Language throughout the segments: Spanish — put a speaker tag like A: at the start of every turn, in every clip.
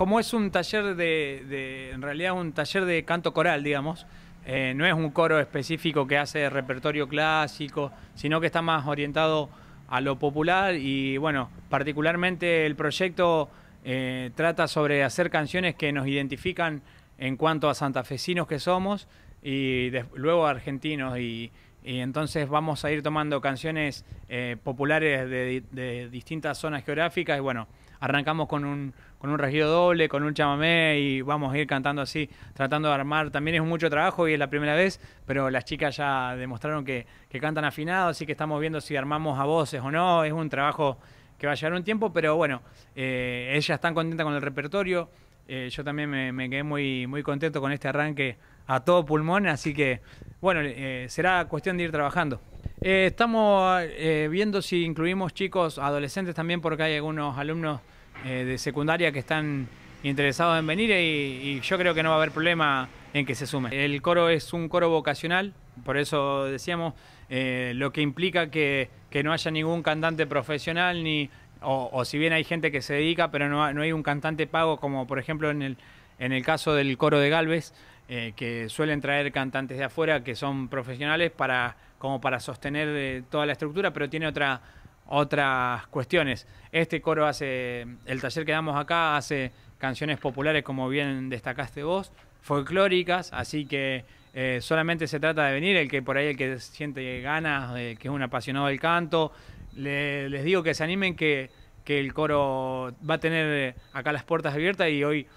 A: como es un taller de, en realidad un taller de canto coral, digamos, eh, no es un coro específico que hace repertorio clásico, sino que está más orientado a lo popular y bueno, particularmente el proyecto eh, trata sobre hacer canciones que nos identifican en cuanto a santafesinos que somos y luego argentinos y y entonces vamos a ir tomando canciones eh, populares de, de, distintas zonas geográficas y bueno, arrancamos con un, con un regido doble, con un chamamé y vamos a ir cantando así, tratando de armar. También es mucho trabajo y es la primera vez, pero las chicas ya demostraron que, cantan afinado, así que estamos viendo si armamos a voces o no. Es un trabajo que va a llevar un tiempo, pero bueno, eh, ellas están contentas con el repertorio. Eh, yo también me, quedé muy, muy contento con este arranque a todo pulmón, así que bueno, eh, será cuestión de ir trabajando. Eh, estamos eh, viendo si incluimos chicos, adolescentes también, porque hay algunos alumnos de secundaria que están interesados en venir y, yo creo que no va a haber problema en que se sumen. El coro es un coro vocacional, por eso decíamos, lo que implica que, no haya ningún cantante profesional, ni o, si bien hay gente que se dedica, pero no, hay un cantante pago como por ejemplo en en el caso del coro de Galvez. Eh, que suelen traer cantantes de afuera que son profesionales para como para sostener eh, toda la estructura, pero tiene otra, otras cuestiones. Este coro hace, el taller que damos acá hace canciones populares, como bien destacaste vos, folclóricas, así que eh, solamente se trata de venir, el que por ahí, el que siente ganas, que es un apasionado del canto, les digo que se animen, que, que el coro va a tener acá las puertas abiertas y hoy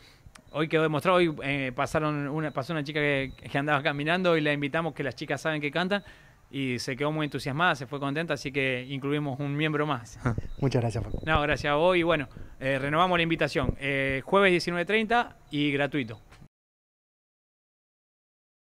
A: hoy quedó demostrado, hoy eh, pasaron una, pasó una chica que, andaba caminando y la invitamos, que las chicas saben que cantan, y se quedó muy entusiasmada, se fue contenta, así que incluimos un miembro más. Muchas gracias, No, gracias a vos y bueno, eh, renovamos la invitación. Eh, jueves 19.30 y gratuito.